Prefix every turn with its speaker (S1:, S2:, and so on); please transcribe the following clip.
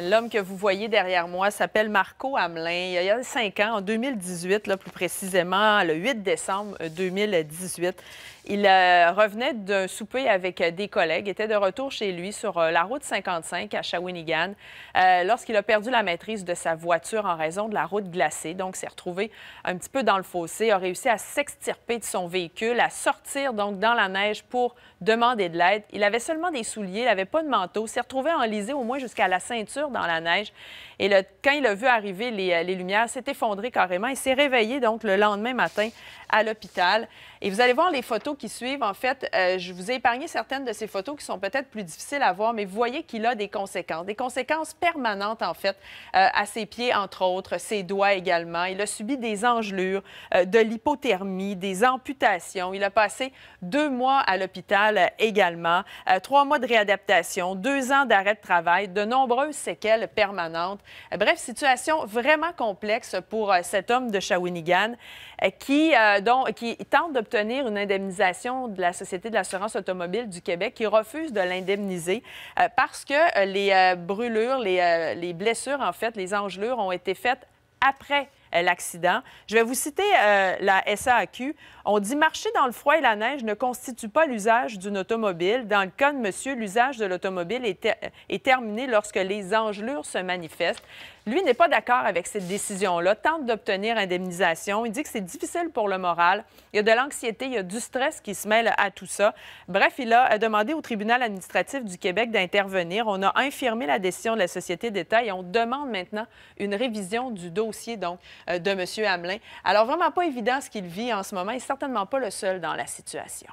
S1: L'homme que vous voyez derrière moi s'appelle Marco Hamelin. Il y a cinq ans, en 2018, plus précisément le 8 décembre 2018, euh, il euh, revenait d'un souper avec euh, des collègues, était de retour chez lui sur la route 55 à Shawinigan lorsqu'il a perdu la maîtrise de sa voiture en raison de la route glacée. Donc, s'est retrouvé un petit peu dans le fossé, a réussi à s'extirper de son véhicule, à sortir donc dans la neige pour demander de l'aide. Il avait seulement des souliers, il n'avait pas de manteau, s'est retrouvé enlisé au moins jusqu'à la ceinture dans la neige. Et quand il a vu arriver les, euh, les lumières, s'est effondré carrément. Il s'est réveillé donc le lendemain matin à l'hôpital. Et vous allez voir les photos qui suivent. En fait, euh, je vous ai épargné certaines de ces photos qui sont peut-être plus difficiles à voir, mais vous voyez qu'il a des conséquences, des conséquences permanentes, en fait, euh, à ses pieds, entre autres, ses doigts également. Il a subi des engelures, euh, de l'hypothermie, des amputations. Il a passé deux mois à l'hôpital également, trois mois de réadaptation, deux ans d'arrêt de travail, de nombreuses séquelles permanentes. bref, situation vraiment complexe pour cet homme de Shawinigan qui, qui tente d'obtenir une indemnisation de la Société de l'assurance automobile du Québec qui refuse de l'indemniser euh, parce que euh, les euh, brûlures, les, les blessures, en fait, les engelures ont été faites après euh, l'accident. Je vais vous citer euh, la SAAQ. On dit marcher dans le froid et la neige ne constitue pas l'usage d'une automobile. Dans le cas de monsieur, l'usage de l'automobile est, euh, est, terminé lorsque les engelures se manifestent. Lui n'est pas d'accord avec cette décision-là, tente d'obtenir indemnisation. Il dit que c'est difficile pour le moral. Il y a de l'anxiété, il y a du stress qui se mêle à tout ça. Bref, il a demandé au tribunal administratif du Québec d'intervenir. On a infirmé la décision de la Société d'État et on demande maintenant une révision du dossier. Donc, euh, de M. Hamelin. Alors, vraiment pas évident ce qu'il vit en ce moment et certainement pas le seul dans la situation.